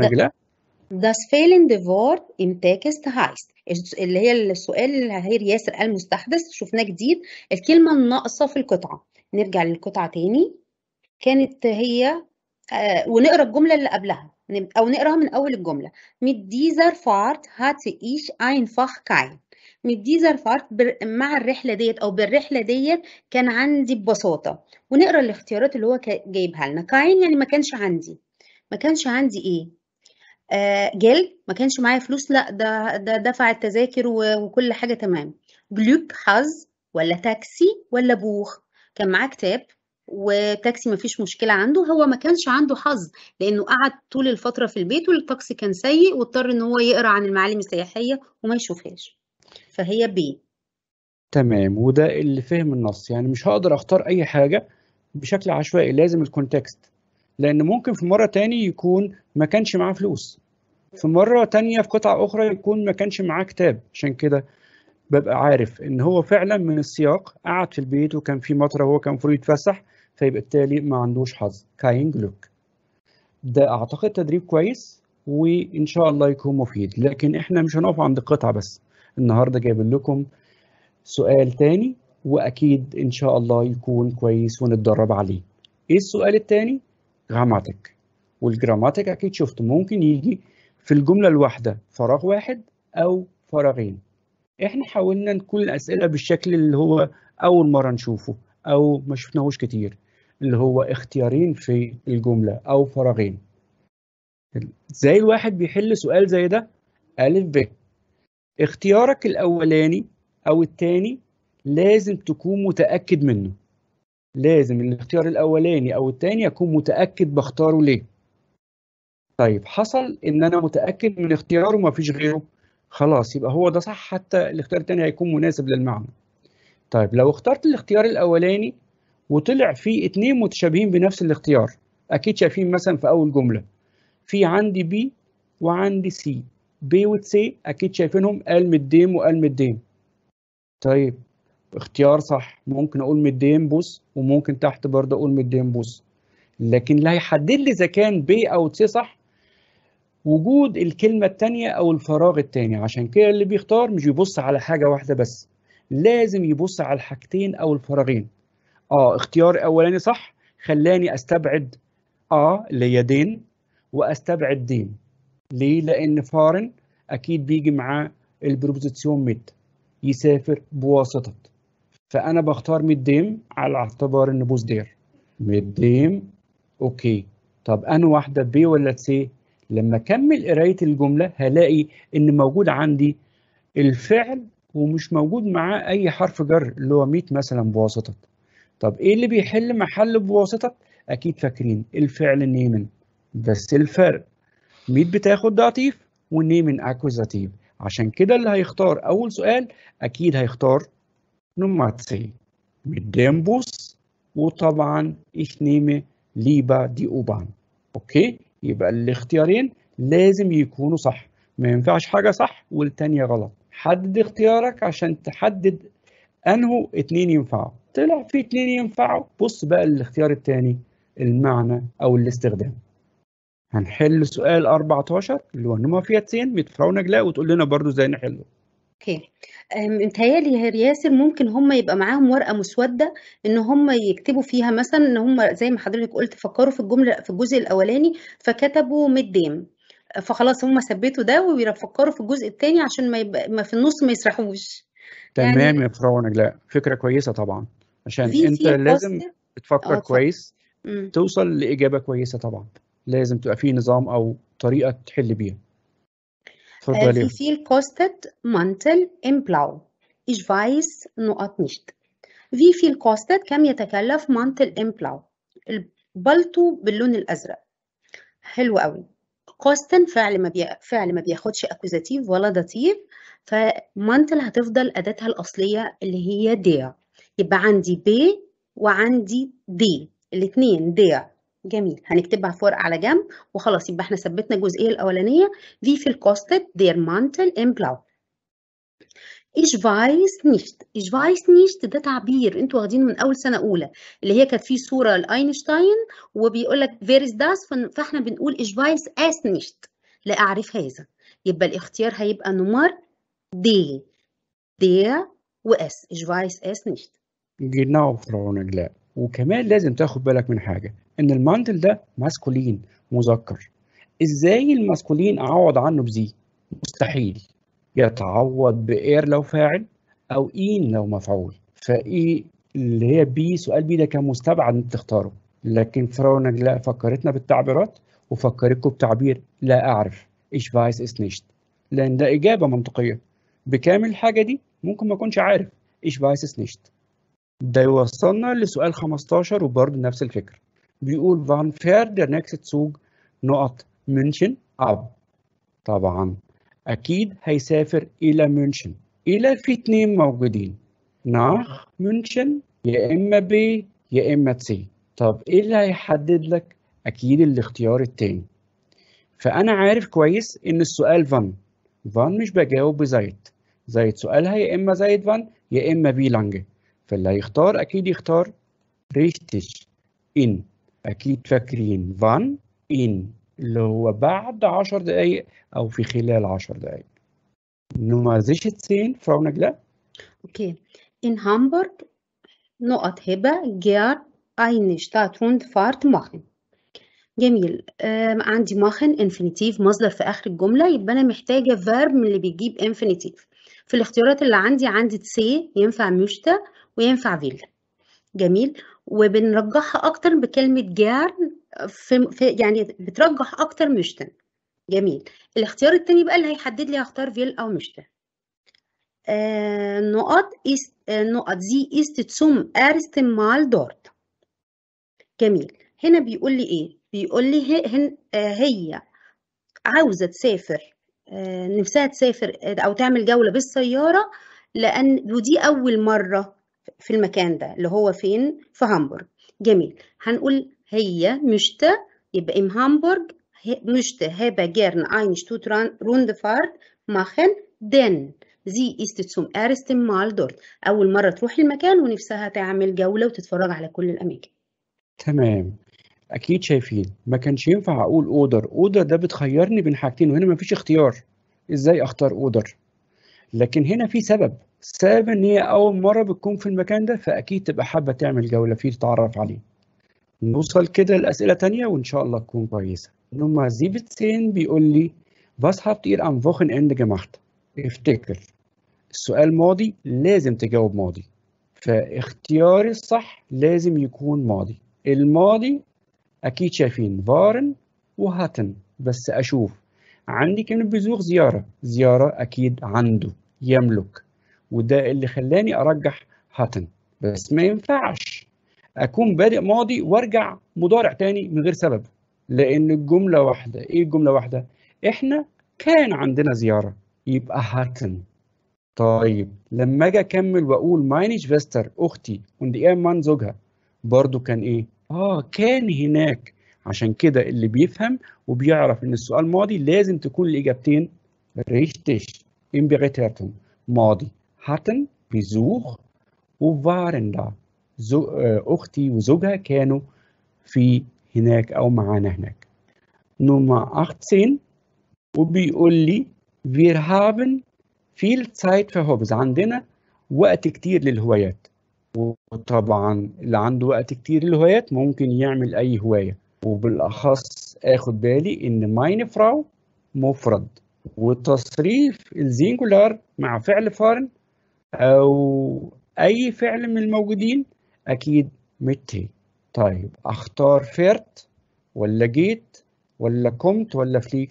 داس فيلين fehlende Wort ان Text هايست اللي هي السؤال اللي هي ياسر المستحدث شفناه جديد الكلمة الناقصة في القطعة نرجع للقطعة تاني كانت هي آه، ونقرا الجملة اللي قبلها أو نقراها من أول الجملة mit dieser Fahrt hatte ich einfach kein mit dieser Fahrt مع الرحلة ديت أو بالرحلة ديت كان عندي ببساطة ونقرا الاختيارات اللي هو جايبها لنا كاين يعني ما كانش عندي ما كانش عندي إيه آه، جل ما كانش معايا فلوس لا ده ده دفع التذاكر وكل حاجه تمام جلوك حظ ولا تاكسي ولا بوخ كان معاه كتاب وتاكسي مفيش مشكلة عنده هو ما كانش عنده حظ لأنه قعد طول الفترة في البيت والتاكسي كان سيء واضطر إن هو يقرأ عن المعالم السياحية وما يشوفهاش فهي بي تمام وده اللي فهم النص يعني مش هقدر أختار أي حاجة بشكل عشوائي لازم الكونتكست لأن ممكن في مرة تاني يكون ما كانش معاه فلوس في مرة تانية في قطعة أخرى يكون ما كانش معاه كتاب عشان كده ببقى عارف ان هو فعلا من السياق قعد في البيت وكان في مطره وهو كان المفروض يتفسح فيبقى التالي ما عندوش حظ كاينج لوك ده اعتقد تدريب كويس وان شاء الله يكون مفيد لكن احنا مش هنقف عند قطعه بس النهارده جايب لكم سؤال تاني واكيد ان شاء الله يكون كويس ونتدرب عليه ايه السؤال التاني جراماتيك والجراماتيك اكيد شفت ممكن يجي في الجمله الواحده فراغ واحد او فراغين احنا حاولنا نكون الاسئله بالشكل اللي هو اول مره نشوفه او ما شفناهوش كتير اللي هو اختيارين في الجمله او فراغين ازاي الواحد بيحل سؤال زي ده ا ب اختيارك الاولاني او الثاني لازم تكون متاكد منه لازم الاختيار الاولاني او الثاني اكون متاكد بختاره ليه طيب حصل ان انا متاكد من اختياره فيش غيره خلاص يبقى هو ده صح حتى الاختيار الثاني هيكون مناسب للمعنى طيب لو اخترت الاختيار الاولاني وطلع فيه اتنين متشابهين بنفس الاختيار اكيد شايفين مثلا في اول جمله في عندي بي وعندي سي بي وسي اكيد شايفينهم قال مديم وقال مديم طيب اختيار صح ممكن اقول مديم بوس وممكن تحت برضه اقول مديم بوس لكن اللي هيحدد لي اذا كان بي او سي صح وجود الكلمة التانية أو الفراغ التاني عشان كده اللي بيختار مش بيبص على حاجة واحدة بس لازم يبص على الحاجتين أو الفراغين آه اختيار أولاني صح خلاني أستبعد آه اللي هي دين وأستبعد دين ليه؟ لأن فارن أكيد بيجي معاه البروبوزيسيون ميت يسافر بواسطة فأنا بختار ميت ديم على اعتبار إن بوز دير ميت ديم أوكي طب أنا واحدة بي ولا سي؟ لما اكمل قرايه الجمله هلاقي ان موجود عندي الفعل ومش موجود معاه اي حرف جر اللي هو ميت مثلا بواسطه طب ايه اللي بيحل محل بواسطه اكيد فاكرين الفعل نيمن بس الفرق ميت بتاخد ضعيف ونيمن اكوزاتيف عشان كده اللي هيختار اول سؤال اكيد هيختار نوماتسي mit وطبعا ich ليبا دي اوبان اوكي يبقى الاختيارين لازم يكونوا صح ما ينفعش حاجة صح والتانية غلط حدد اختيارك عشان تحدد انه اتنين ينفعوا طلع في اتنين ينفعوا بص بقى الاختيار التاني المعنى او الاستخدام هنحل سؤال 14 اللي هو فيها فياتسين متفراو نجلاء وتقول لنا برضو ازاي نحله أوكي. متهيألي يا ياسر ممكن هم يبقى معاهم ورقة مسودة إن هم يكتبوا فيها مثلًا إن هم زي ما حضرتِك قُلتِ فكّروا في الجملة في الجزء الأولاني فكتبوا مدام فخلاص هم ثبّتوا ده وبيفكّروا في الجزء الثاني عشان ما يبقى ما في النُص ما يسرحوش. يعني تمام يا يعني فِرَعون نجلاء، فكرة كويسة طبعًا، عشان في أنت في لازم تفكر بتفكّر آه، كويس، مم. توصل لإجابة كويسة طبعًا، لازم تبقى في نظام أو طريقة تحِل بيها. تفضلي آه، في فيل كوستت مانتل امبلاو إيش فايس نقط نيشت في فيل كوستت كم يتكلف مانتل امبلاو البلطو باللون الأزرق حلو قوي كوستن فعل ما بي... فعل ما بياخدش اكوزاتيف ولا داتيف فمانتل هتفضل اداتها الاصليه اللي هي دير يبقى عندي بي وعندي دي الاثنين دير جميل هنكتبها ورقه على جنب وخلاص يبقى احنا ثبتنا الجزئيه الاولانيه في في الكوستد دير مانتل ان بلاو ايش فايس نيشت ايش فايس نيشت ده تعبير انتوا واخدينه من اول سنه اولى اللي هي كانت فيه صوره لاينشتاين وبيقول لك wer داس فاحنا بنقول ايش فايس اس نيشت لا اعرف هذا يبقى الاختيار هيبقى نمر دي دي واس ايش فايس اس نيشت Genau, Frau لا وكمان لازم تاخد بالك من حاجة ان الماندل ده ماسكولين مذكر ازاي الماسكولين اعوض عنه بزي مستحيل يتعوض باير لو فاعل او اين لو مفعول فايه اللي هي بي سؤال بي ده كان مستبعد انك تختاره لكن فرونج لا فكرتنا بالتعبيرات وفكرتكم بتعبير لا اعرف ايش فايس اس نيشت لان ده اجابه منطقيه بكامل الحاجه دي ممكن ما اكونش عارف ايش فايس اس نيشت ده يوصلنا لسؤال 15 وبرضه نفس الفكره بيقول فان فير ذا nächste تسوق نقط منشن اب طبعا أكيد هيسافر إلى منشن إلى في اتنين موجودين ناخ منشن يا إما ب يا إما سي طب إيه اللي هيحدد لك أكيد الاختيار التاني فأنا عارف كويس إن السؤال فان فان مش بجاوب بزايد زايد سؤالها يا إما زايد فان يا إما بي لانج فاللي هيختار أكيد يختار ريشتش إن اكيد فاكرين فان ان اللي هو بعد عشر دقائق او في خلال عشر دقائق نوما زيشتسين فراو نجلاء اوكي in هامبورغ نقط هبه جير أينشتات روند فارت ماخن جميل آه عندي ماخن انفينيتيف مصدر في اخر الجمله يبقى انا محتاجه فيرب من اللي بيجيب انفينيتيف في الاختيارات اللي عندي عندي تسي ينفع مشتا وينفع فيلا جميل وبنرجحها اكتر بكلمه جارن في, في يعني بترجح اكتر مشتن جميل الاختيار التاني بقى اللي هيحدد لي هختار فيل او مشتن نقط نقط زي است تسوم ارست مال دورت جميل هنا بيقول لي إيه بيقول لي هي, هن آه، هي عاوزة تسافر آه، نفسها تسافر آه، أو تعمل جولة بالسيارة لأن ودي أول مرة في المكان ده اللي هو فين في هامبورج جميل هنقول هي مشتا يبقى ام هامبورج مشتا هبه جيرن اينشتوت فارت ماخن دن زي استتسوم zum مال دورت أول مرة تروح المكان ونفسها تعمل جولة وتتفرج على كل الأماكن تمام أكيد شايفين ما كانش ينفع أقول أودر أودر ده بتخيرني بين حاجتين وهنا ما فيش اختيار إزاي أختار أودر لكن هنا في سبب سبب ان هي اول مره بتكون في المكان ده فاكيد تبقى حابه تعمل جوله فيه تتعرف عليه نوصل كده لاسئله تانية وان شاء الله تكون كويسه نوما سين بيقول لي هابت habt ihr فوخن اند gemacht? افتكر السؤال ماضي لازم تجاوب ماضي فاختياري الصح لازم يكون ماضي الماضي اكيد شايفين فارن وهاتن بس اشوف عندي كلمه بزوغ زياره زياره اكيد عنده يملك وده اللي خلاني ارجح هاتن بس ما ينفعش اكون بادئ ماضي وارجع مضارع تاني من غير سبب لان الجمله واحده ايه الجمله واحده احنا كان عندنا زياره يبقى هاتن طيب لما اجي اكمل واقول ماينش فيستر اختي وند مان زوجها برضو كان ايه اه كان هناك عشان كده اللي بيفهم وبيعرف ان السؤال ماضي لازم تكون الاجابتين ريشتش امبيغيتاتون ماضي hatten Besuch وفارن دا زو أختي وزوجها كانوا في هناك أو معانا هناك نمرة 18 وبيقول لي wir haben viel Zeit für Hobbys عندنا وقت كتير للهوايات وطبعا اللي عنده وقت كتير للهوايات ممكن يعمل أي هواية وبالأخص آخد بالي إن ماين فراو مفرد وتصريف الزينجولار مع فعل فارن أو أي فعل من الموجودين أكيد متي طيب أختار فرت ولا جيت ولا قمت ولا فليت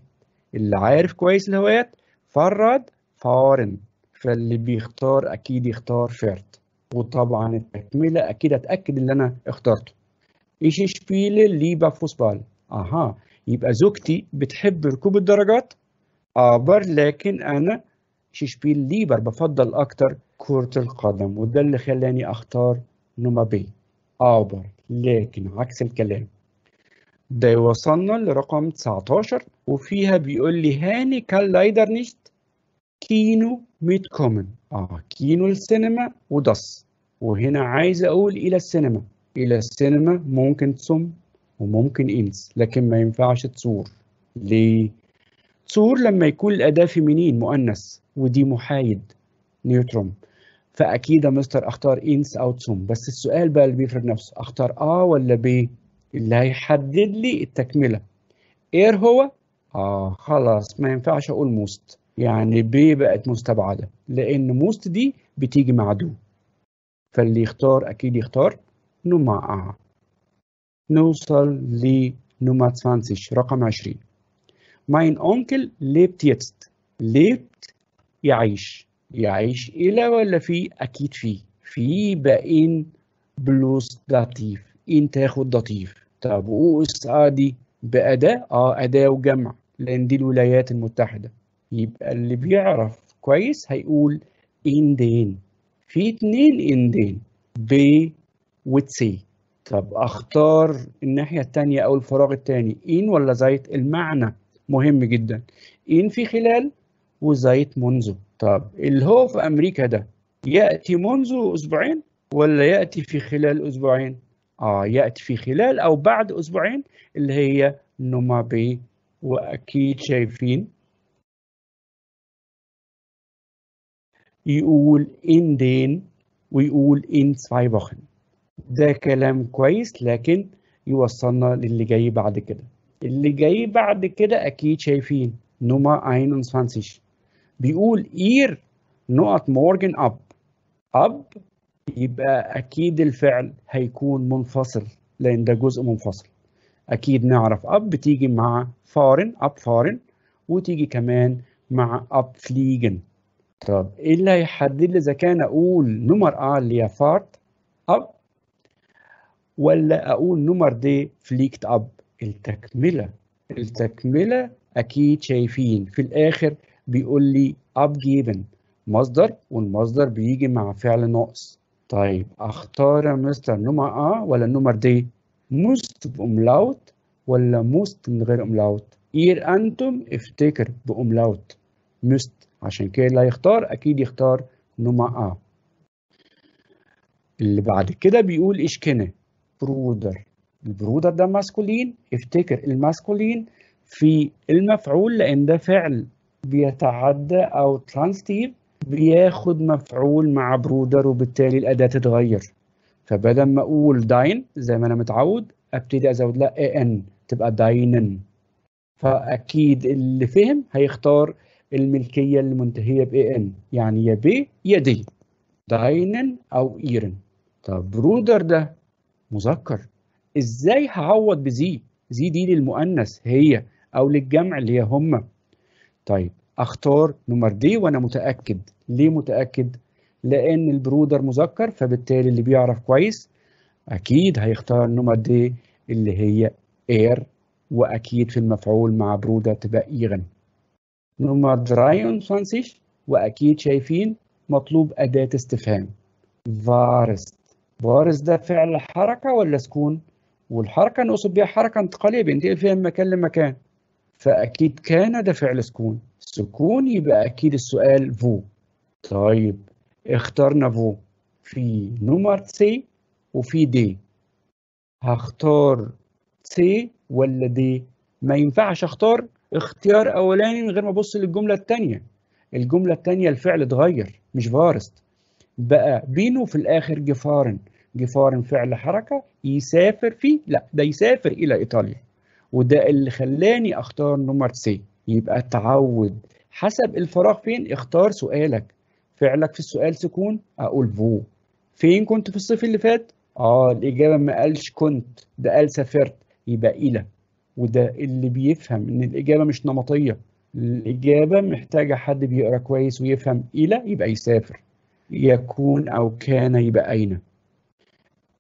اللي عارف كويس الهوايات فرد فارن فاللي بيختار أكيد يختار فرت وطبعا التكملة أكيد أتأكد ان أنا اخترته إيش شبيل ليبا فوسبال أها يبقى زوجتي بتحب ركوب الدرجات آبر آه، لكن أنا شيشبيل ليبر بفضل أكتر كرة القدم وده اللي خلاني أختار بي أوبر لكن عكس الكلام ده وصلنا لرقم 19 وفيها بيقول لي هاني لايدر نيشت كينو ميت كومن اه كينو السينما ودس وهنا عايز اقول الى السينما الى السينما ممكن تصم وممكن انس لكن ما ينفعش تصور ليه تصور لما يكون الاداه منين مؤنث ودي محايد نيوتروم فاكيد يا مستر اختار انس او تسوم بس السؤال بقى اللي بيفرق نفسه اختار اه ولا ب اللي هيحدد لي التكمله اير هو اه خلاص ما ينفعش اقول موست يعني ب بقت مستبعده لان موست دي بتيجي مع دو فاللي يختار اكيد يختار نوما اه نوصل لنوما 20 رقم 20 ماين اونكل ليبت يتست ليبت يعيش يعيش إلى ولا في أكيد في في بقين بلوس داتيف إن تاخد داتيف طب او اس ار دي بأداة اه أداة وجمع لأن دي الولايات المتحدة يبقى اللي بيعرف كويس هيقول إندين في اتنين إندين بي وتسي طب اختار الناحيه الثانيه او الفراغ الثاني ان ولا زيت المعنى مهم جدا ان في خلال وزيت منذ طب الهو في أمريكا ده يأتي منذ أسبوعين ولا يأتي في خلال أسبوعين؟ آه يأتي في خلال أو بعد أسبوعين اللي هي نوما بي وأكيد شايفين يقول ان دين ويقول ان zwei وخن ده كلام كويس لكن يوصلنا للي جاي بعد كده اللي جاي بعد كده أكيد شايفين نوما 21 بيقول اير نقط مورجن اب اب يبقى اكيد الفعل هيكون منفصل لان ده جزء منفصل اكيد نعرف اب بتيجي مع فارن اب فارن وتيجي كمان مع اب فليجن طب ايه اللي هيحدد لي اذا كان اقول نمر ا اللي هي فارت اب ولا اقول نمر دي فليكت اب التكمله التكمله اكيد شايفين في الاخر بيقول لي اب جيفن مصدر والمصدر بيجي مع فعل ناقص طيب اختار مستر نمر اه ولا نمر دي موست بأملاوت ولا موست من غير أملاوت إير أنتم افتكر بأملاوت موست عشان كده اللي هيختار أكيد يختار نمر اه اللي بعد كده بيقول إشكنة برودر البرودر ده ماسكولين افتكر الماسكولين في المفعول لأن ده فعل بيتعدى او ترانستيب بياخد مفعول مع برودر وبالتالي الاداه تتغير فبدل ما اقول داين زي ما انا متعود ابتدي ازود لها اي ان تبقى داينن فاكيد اللي فهم هيختار الملكيه المنتهيه ب ان يعني يا ب يا دي داينن او ايرن طب برودر ده مذكر ازاي هعوض بزي زي دي للمؤنث هي او للجمع اللي هي هما طيب اختار نمر دي وانا متاكد ليه متاكد لان البرودر مذكر فبالتالي اللي بيعرف كويس اكيد هيختار نمر دي اللي هي اير واكيد في المفعول مع برودر تبقى ايغن نمر دراين فانسيش واكيد شايفين مطلوب اداه استفهام فارست فارست ده فعل حركه ولا سكون والحركه نقصد بيها حركه انتقاليه بينتقل فيها من مكان لمكان فاكيد كان ده فعل سكون سكون يبقى اكيد السؤال فو طيب اخترنا فو في نمر سي وفي دي هختار سي ولا دي ما ينفعش اختار اختيار اولاني من غير ما ابص للجمله الثانيه الجمله الثانيه الفعل اتغير مش فارست بقى بينه في الاخر جفارن جفارن فعل حركه يسافر فيه لا ده يسافر الى ايطاليا وده اللي خلاني اختار نمر سي يبقى تعود حسب الفراغ فين اختار سؤالك فعلك في السؤال سكون اقول فو فين كنت في الصيف اللي فات اه الاجابه ما قالش كنت ده قال سافرت يبقى الى وده اللي بيفهم ان الاجابه مش نمطيه الاجابه محتاجه حد بيقرا كويس ويفهم الى يبقى يسافر يكون او كان يبقى اين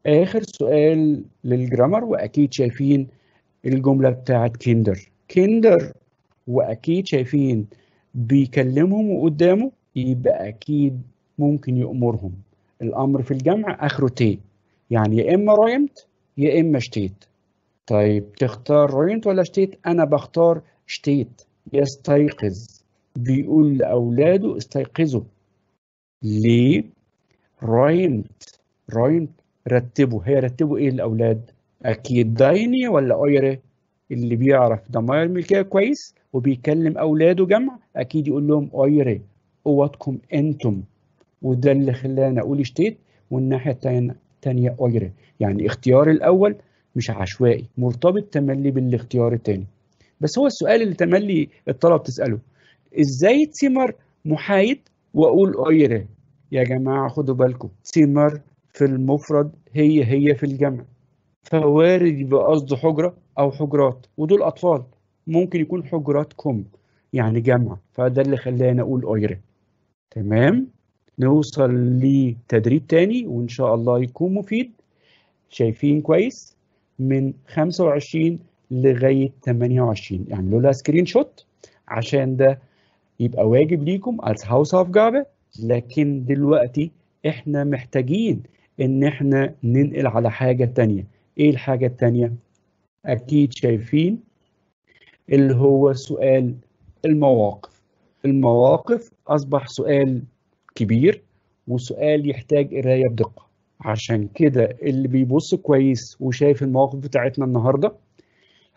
اخر سؤال للجرامر واكيد شايفين الجمله بتاعت كيندر كيندر واكيد شايفين بيكلمهم وقدامه يبقى اكيد ممكن يامرهم الامر في الجمع اخره تي يعني يا اما رايمت يا اما شتيت طيب تختار رايمت ولا شتيت انا بختار شتيت يستيقظ بيقول لاولاده استيقظوا ليه رايمت رايمت رتبوا هي رتبوا ايه الاولاد اكيد دايني ولا اويري اللي بيعرف ضمائر الملكيه كويس وبيكلم اولاده جمع اكيد يقول لهم اويري اوضكم انتم وده اللي خلاني اقول شتيت والناحيه الثانيه اويري يعني اختيار الاول مش عشوائي مرتبط تملي بالاختيار الثاني بس هو السؤال اللي تملي الطلب تساله ازاي تيمر محايد واقول اويري يا جماعه خدوا بالكم تيمر في المفرد هي هي في الجمع فوارد يبقى قصده حجرة أو حجرات ودول أطفال ممكن يكون حجراتكم يعني جمع فده اللي خلاني أقول أيرة تمام نوصل لتدريب تاني وإن شاء الله يكون مفيد شايفين كويس من 25 لغاية 28 يعني لولا سكرين شوت عشان ده يبقى واجب ليكم از أوف Hausaufgabe لكن دلوقتي احنا محتاجين ان احنا ننقل على حاجة تانية ايه الحاجه الثانيه اكيد شايفين اللي هو سؤال المواقف المواقف اصبح سؤال كبير وسؤال يحتاج قرايه بدقه عشان كده اللي بيبص كويس وشايف المواقف بتاعتنا النهارده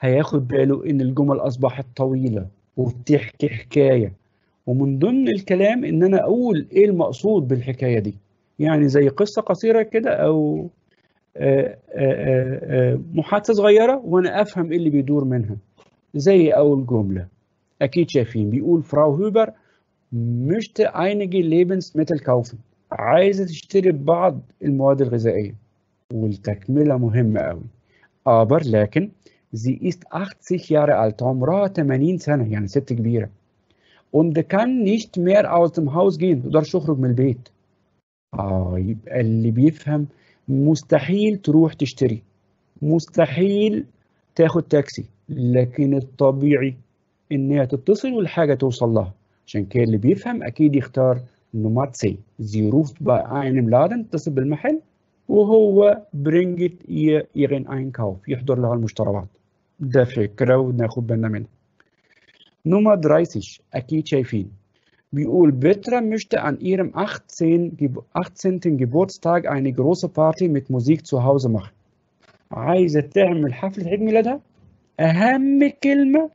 هياخد باله ان الجمل اصبحت طويله وبتحكي حكايه ومن ضمن الكلام ان انا اقول ايه المقصود بالحكايه دي يعني زي قصه قصيره كده او آه، آه، آه، محادثه صغيره وانا افهم ايه اللي بيدور منها زي اول جمله اكيد شايفين بيقول فراو هوبر أينجي einige Lebensmittel kaufen عايزه تشتري بعض المواد الغذائيه والتكمله مهمه قوي aber لكن sie ist 80 Jahre alt عمرها 80 سنه يعني ست كبيره und er kann nicht mehr aus dem Haus gehen تقدرش تخرج من البيت اه يبقى اللي بيفهم مستحيل تروح تشتري مستحيل تاخد تاكسي لكن الطبيعي انها تتصل والحاجه توصل لها عشان كده اللي بيفهم اكيد يختار نوماتسي زي زيروف باي اين لادن اتصل بالمحل وهو برينجت اين كاوف يحضر لها المشتريات ده فكره وناخد بالنا منها نوما درايسيش اكيد شايفين بيقول بترا مشت عن ihrem 18. Gebo 18. Geburtstag eine große Party mit Musik zu Hause machen. عايزة تعمل حفلة عيد ميلادها أهم كلمة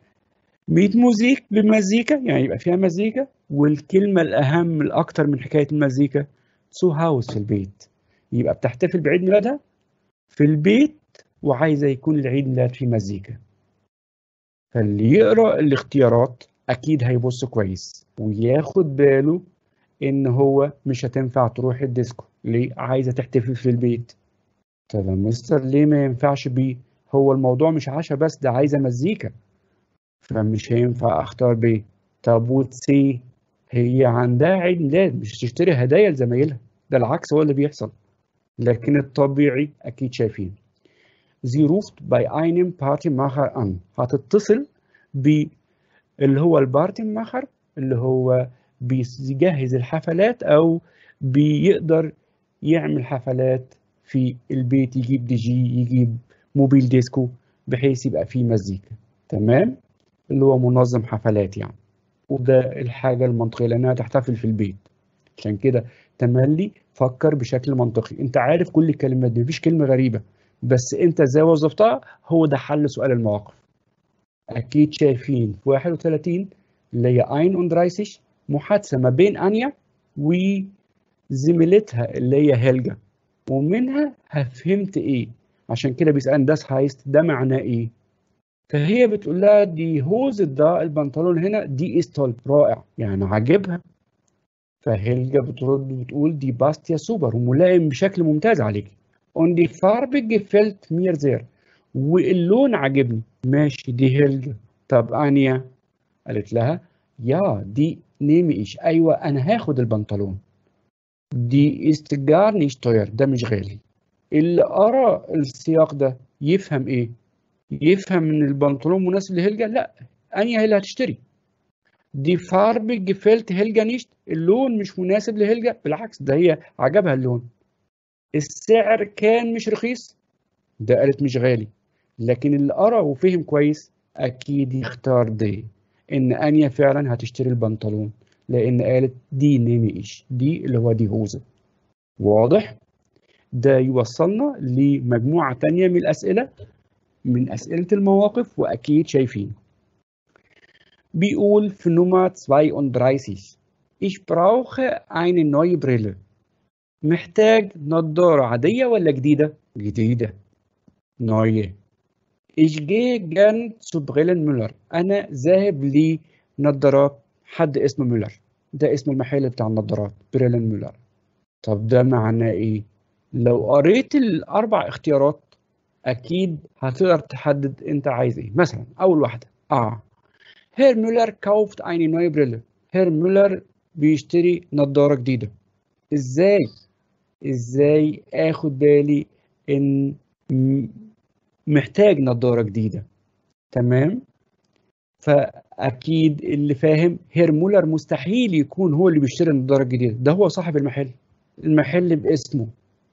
ميت موزيك بمزيكا يعني يبقى فيها مزيكا والكلمة الأهم الأكتر من حكاية المزيكا تو هاوس في البيت يبقى بتحتفل بعيد ميلادها في البيت وعايزة يكون العيد ميلاد فيه مزيكا فاللي يقرأ الاختيارات أكيد هيبص كويس وياخد باله ان هو مش هتنفع تروح الديسكو ليه عايزه تحتفل في البيت طب مستر ليه ما ينفعش بيه هو الموضوع مش عشاء بس ده عايزه مزيكا فمش هينفع اختار بيه طب وتسي هي عندها عيد ميلاد مش تشتري هدايا لزمايلها ده العكس هو اللي بيحصل لكن الطبيعي اكيد شايفين زي روفت باي اينم بارتي ماخر ان هتتصل ب اللي هو البارتي ماخر اللي هو بيجهز الحفلات او بيقدر يعمل حفلات في البيت يجيب دي جي يجيب موبيل ديسكو بحيث يبقى فيه مزيكا تمام اللي هو منظم حفلات يعني وده الحاجه المنطقيه لانها تحتفل في البيت عشان كده تملي فكر بشكل منطقي انت عارف كل الكلمات دي مفيش كلمه غريبه بس انت ازاي وظفتها هو ده حل سؤال المواقف اكيد شايفين في 31 اللي هي آين 31 محادثه ما بين انيا وزميلتها اللي هي هيلجا ومنها فهمت ايه عشان كده بيسالني داس هايست ده معناه ايه فهي بتقول لها دي هوز ده البنطلون هنا دي استول رائع يعني عاجبها فهيلجا بترد بتقول دي باستيا سوبر وملائم بشكل ممتاز عليك اون دي فارب جفلت زير واللون عاجبني ماشي دي هيلجا طب انيا قالت لها يا دي نيمي إيش أيوة أنا هاخد البنطلون دي استجار توير ده مش غالي اللي قرا السياق ده يفهم إيه؟ يفهم إن البنطلون مناسب لهيلجا؟ لأ أني هي اللي هتشتري دي فارب جفلت هيلجا نيشت اللون مش مناسب لهيلجا بالعكس ده هي عجبها اللون السعر كان مش رخيص ده قالت مش غالي لكن اللي قرا وفهم كويس اكيد يختار دي ان انيا فعلا هتشتري البنطلون لان قالت دي نيمي ايش دي اللي هو دي هوزه واضح ده يوصلنا لمجموعه تانية من الاسئله من اسئله المواقف واكيد شايفين بيقول في نمرة 32 ايش brauche eine neue Brille. محتاج نظارة عادية ولا جديدة؟ جديدة. Neue. Ich gehe gern zu Brillen أنا ذاهب لنظارات حد اسمه مولر. ده اسم المحل بتاع النظارات بريلن مولر. طب ده معناه إيه؟ لو قريت الأربع اختيارات أكيد هتقدر تحدد أنت عايز إيه. مثلا أول واحدة آه هير مولر كوفت eine neue Brille. هير مولر بيشتري نظارة جديدة. إزاي؟ إزاي آخد بالي إن محتاج نظاره جديده تمام فاكيد اللي فاهم هير مولر مستحيل يكون هو اللي بيشتري النضاره الجديده ده هو صاحب المحل المحل باسمه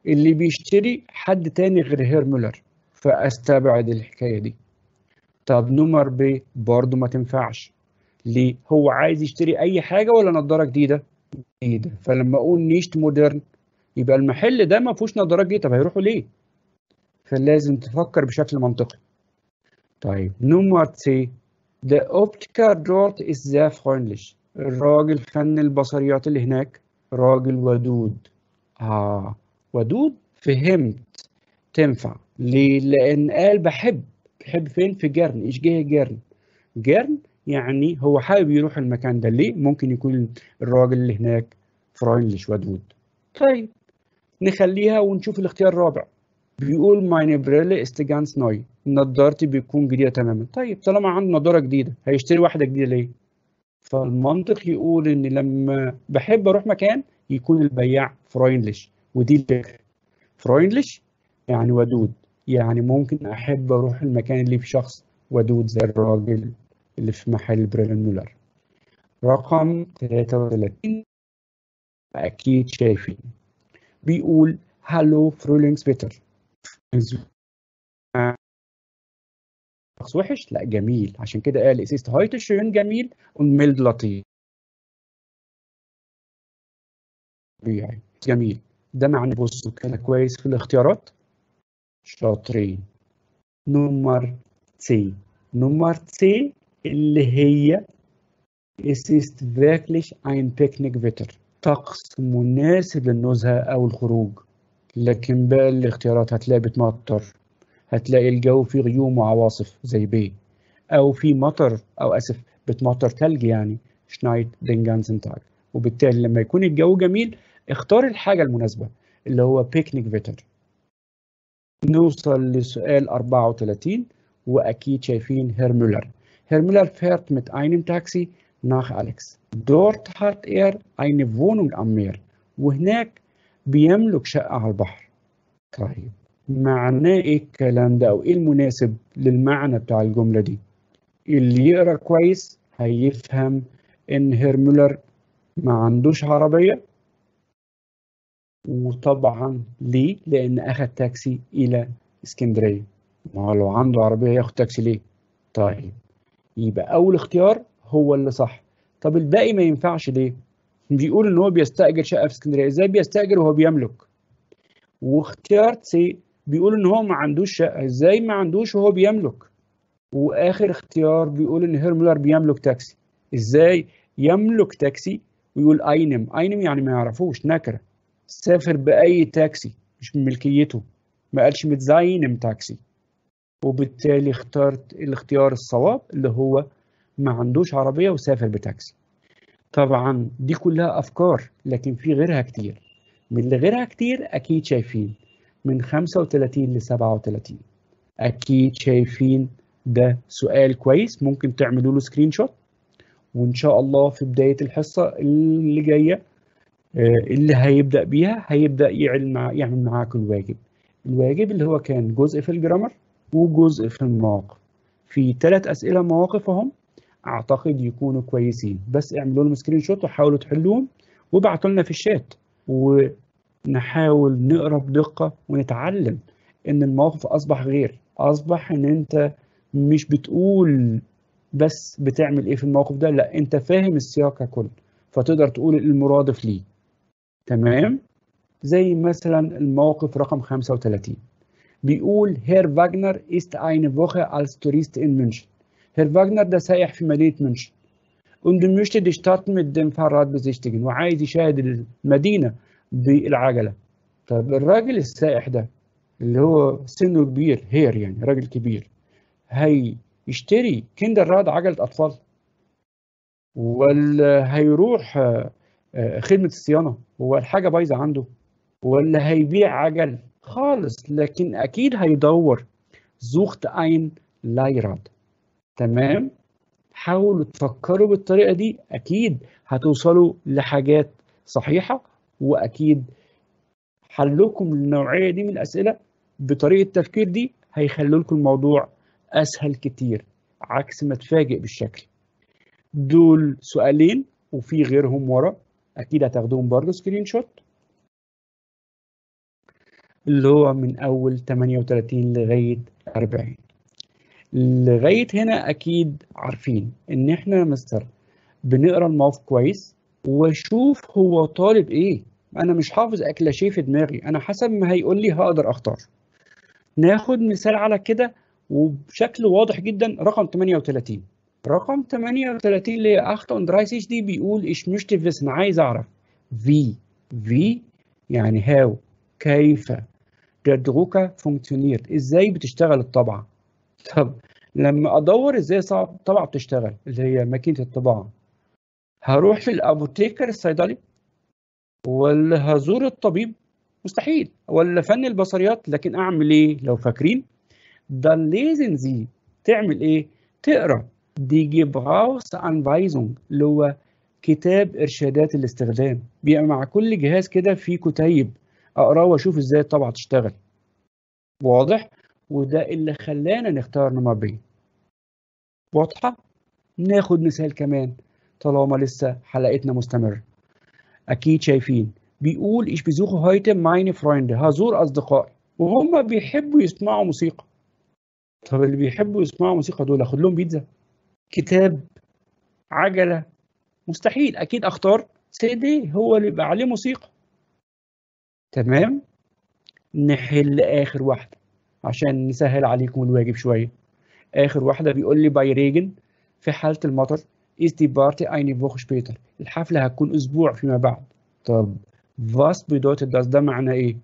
اللي بيشتري حد تاني غير هير مولر فاستبعد الحكايه دي طب نمر ب برضه ما تنفعش ليه هو عايز يشتري اي حاجه ولا نضاره جديده جديده فلما اقول نيشت مودرن يبقى المحل ده ما فيهوش نظارات جديده طب هيروحوا ليه فلازم تفكر بشكل منطقي طيب نمبر 3 The optical dot is the friendly الراجل فن البصريات اللي هناك راجل ودود آه ودود فهمت تنفع ليه لأن قال بحب بحب فين في جرن إيش جه جرن جرن يعني هو حابب يروح المكان ده ليه ممكن يكون الراجل اللي هناك فريندلش ودود طيب نخليها ونشوف الاختيار الرابع بيقول ماين بريلي استيجانس ناي نضارتي بتكون جديده تماما طيب طالما عنده نضاره جديده هيشتري واحده جديده ليه فالمنطق يقول ان لما بحب اروح مكان يكون البياع فروينلش ودي الفكره يعني ودود يعني ممكن احب اروح المكان اللي فيه شخص ودود زي الراجل اللي في محل بريلن مولر رقم 33 اكيد شايفين بيقول هالو فرولينجز بيتر آه. شخص وحش لا جميل عشان كده قال اسيست إيه؟ هايت schön جميل وميلد mild لطيف طبيعي جميل ده معنى بصوا كان كويس في الاختيارات شاطرين نمر سي نمر سي اللي هي اسيست فيكليش اين بيكنيك فيتر طقس مناسب للنزهة أو الخروج. لكن باقي الاختيارات هتلاقي بتمطر هتلاقي الجو فيه غيوم وعواصف زي بي او في مطر او اسف بتمطر ثلج يعني شنايت دين تاج وبالتالي لما يكون الجو جميل اختار الحاجه المناسبه اللي هو بيكنيك فيتر نوصل لسؤال 34 واكيد شايفين هيرمولر هيرمولر فيرت مت اينم تاكسي ناخ اليكس دورت هارت اير eine فونونج امير وهناك بيملك شقة على البحر طيب معناه ايه الكلام ده او ايه المناسب للمعنى بتاع الجملة دي اللي يقرأ كويس هيفهم ان هيرمولر ما عندوش عربية وطبعا ليه لان اخد تاكسي الى اسكندرية ما هو لو عنده عربية ياخد تاكسي ليه طيب يبقى اول اختيار هو اللي صح طب الباقي ما ينفعش ليه بيقول ان هو بيستاجر شقه في اسكندريه ازاي بيستاجر وهو بيملك واختيار سي بيقول ان هو ما عندوش شقه ازاي ما عندوش وهو بيملك واخر اختيار بيقول ان هيرمولر بيملك تاكسي ازاي يملك تاكسي ويقول اينم اينم يعني ما يعرفوش نكره سافر باي تاكسي مش من ملكيته ما قالش متزاينم تاكسي وبالتالي اخترت الاختيار الصواب اللي هو ما عندوش عربيه وسافر بتاكسي طبعا دي كلها افكار لكن في غيرها كتير من اللي غيرها كتير اكيد شايفين من 35 ل 37 اكيد شايفين ده سؤال كويس ممكن تعملوا له سكرين شوت وان شاء الله في بدايه الحصه اللي جايه آه، اللي هيبدا بيها هيبدا يعمل مع يعمل معاك الواجب الواجب اللي هو كان جزء في الجرامر وجزء في المواقف في ثلاث اسئله مواقف اهم اعتقد يكونوا كويسين بس اعملوا لهم سكرين شوت وحاولوا تحلوهم وابعتوا لنا في الشات ونحاول نقرا بدقه ونتعلم ان الموقف اصبح غير اصبح ان انت مش بتقول بس بتعمل ايه في الموقف ده لا انت فاهم السياق ككل فتقدر تقول المرادف ليه تمام زي مثلا الموقف رقم 35 بيقول هير فاجنر ist eine Woche als Tourist in München Herr Wagner, das sei für مدينه München. Und möchte die Stadt mit dem Fahrrad besichtigen وعايز يشاهد المدينة بالعجلة. طب الراجل السائح ده اللي هو سنه كبير هير يعني راجل كبير هيشتري كندر راد عجلة أطفال ولا هيروح خدمة الصيانة هو الحاجة بايظة عنده ولا هيبيع عجل خالص لكن أكيد هيدور زوخت اين لايراد تمام حاولوا تفكروا بالطريقه دي اكيد هتوصلوا لحاجات صحيحه واكيد حلكم النوعيه دي من الاسئله بطريقه التفكير دي هيخلوا لكم الموضوع اسهل كتير عكس ما تفاجئ بالشكل دول سؤالين وفي غيرهم ورا اكيد هتاخدوهم برضه سكرين شوت اللي هو من اول 38 لغايه 40 لغايه هنا اكيد عارفين ان احنا مستر بنقرا الموقف كويس واشوف هو طالب ايه انا مش حافظ شيء في دماغي انا حسب ما هيقول لي هقدر اختار ناخد مثال على كده وبشكل واضح جدا رقم 38 رقم 38 اللي لأخت اندرايسيش دي بيقول ايش مش انا عايز اعرف في في يعني هاو كيف تدروكا فونكسيونير ازاي بتشتغل الطبعه طب لما ادور ازاي طبعا بتشتغل اللي هي ماكينه الطباعه هروح في الابوتيكر الصيدلي ولا هزور الطبيب مستحيل ولا فن البصريات لكن اعمل ايه لو فاكرين ده ليزن زي تعمل ايه تقرا دي ان انفايزونج اللي هو كتاب ارشادات الاستخدام بيبقى مع كل جهاز كده فيه كتيب اقراه واشوف ازاي الطبعه تشتغل واضح وده اللي خلانا نختار نمر بيه واضحة؟ ناخد مثال كمان طالما لسه حلقتنا مستمرة أكيد شايفين بيقول ايش besuche heute meine Freunde هزور أصدقائي وهم بيحبوا يسمعوا موسيقى طب اللي بيحبوا يسمعوا موسيقى دول اخد لهم بيتزا كتاب عجلة مستحيل أكيد أختار سي دي هو اللي يبقى عليه موسيقى تمام نحل آخر واحدة عشان نسهل عليكم الواجب شوية آخر واحدة بيقول لي باي ريجن في حالة المطر إز دي بارتي أيني Woche später الحفلة هتكون أسبوع فيما بعد طب was بيدوت داس ده معناه إيه؟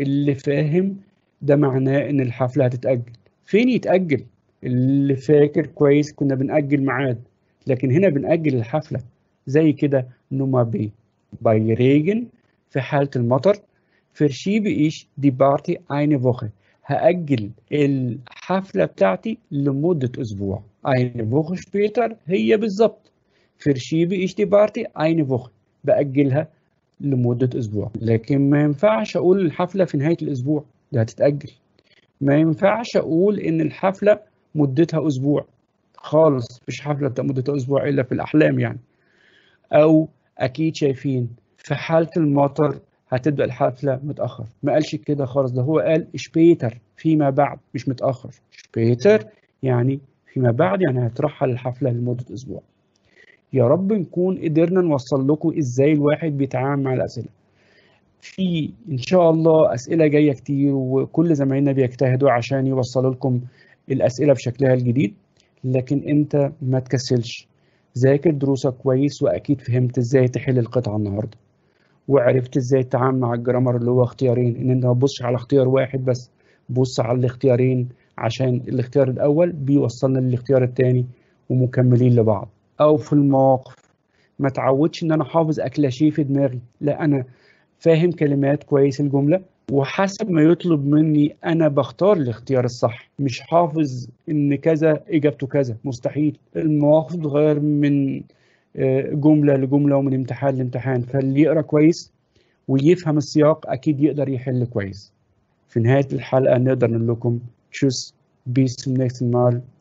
اللي فاهم ده معناه إن الحفلة هتتأجل فين يتأجل؟ اللي فاكر كويس كنا بنأجل ميعاد لكن هنا بنأجل الحفلة زي كده نوما بي باي ريجن في حالة المطر فرشي ich دي بارتي أيني Woche هأجل الحفلة بتاعتي لمدة أسبوع أين Woche später هي بالظبط فرشيبي إشتي بارتي Party eine بأجلها لمدة أسبوع لكن ما ينفعش أقول الحفلة في نهاية الأسبوع ده هتتأجل ما ينفعش أقول إن الحفلة مدتها أسبوع خالص مفيش حفلة مدتها أسبوع إلا في الأحلام يعني أو أكيد شايفين في حالة المطر هتبدا الحفله متاخر ما قالش كده خالص ده هو قال شبيتر فيما بعد مش متاخر شبيتر يعني فيما بعد يعني هترحل الحفله لمده اسبوع يا رب نكون قدرنا نوصل لكم ازاي الواحد بيتعامل مع الاسئله في ان شاء الله اسئله جايه كتير وكل زمايلنا بيجتهدوا عشان يوصلوا لكم الاسئله بشكلها الجديد لكن انت ما تكسلش ذاكر دروسك كويس واكيد فهمت ازاي تحل القطعه النهارده وعرفت ازاي اتعامل مع الجرامر اللي هو اختيارين ان انت ما تبصش على اختيار واحد بس بص على الاختيارين عشان الاختيار الاول بيوصلنا للاختيار الثاني ومكملين لبعض او في المواقف ما تعودش ان انا حافظ اكلاشيه في دماغي لا انا فاهم كلمات كويس الجمله وحسب ما يطلب مني انا بختار الاختيار الصح مش حافظ ان كذا اجابته كذا مستحيل المواقف بتتغير من آه، جمله لجمله ومن امتحان لامتحان فاللي يقرا كويس ويفهم السياق اكيد يقدر يحل كويس في نهايه الحلقه نقدر نقول لكم تشوس بيس من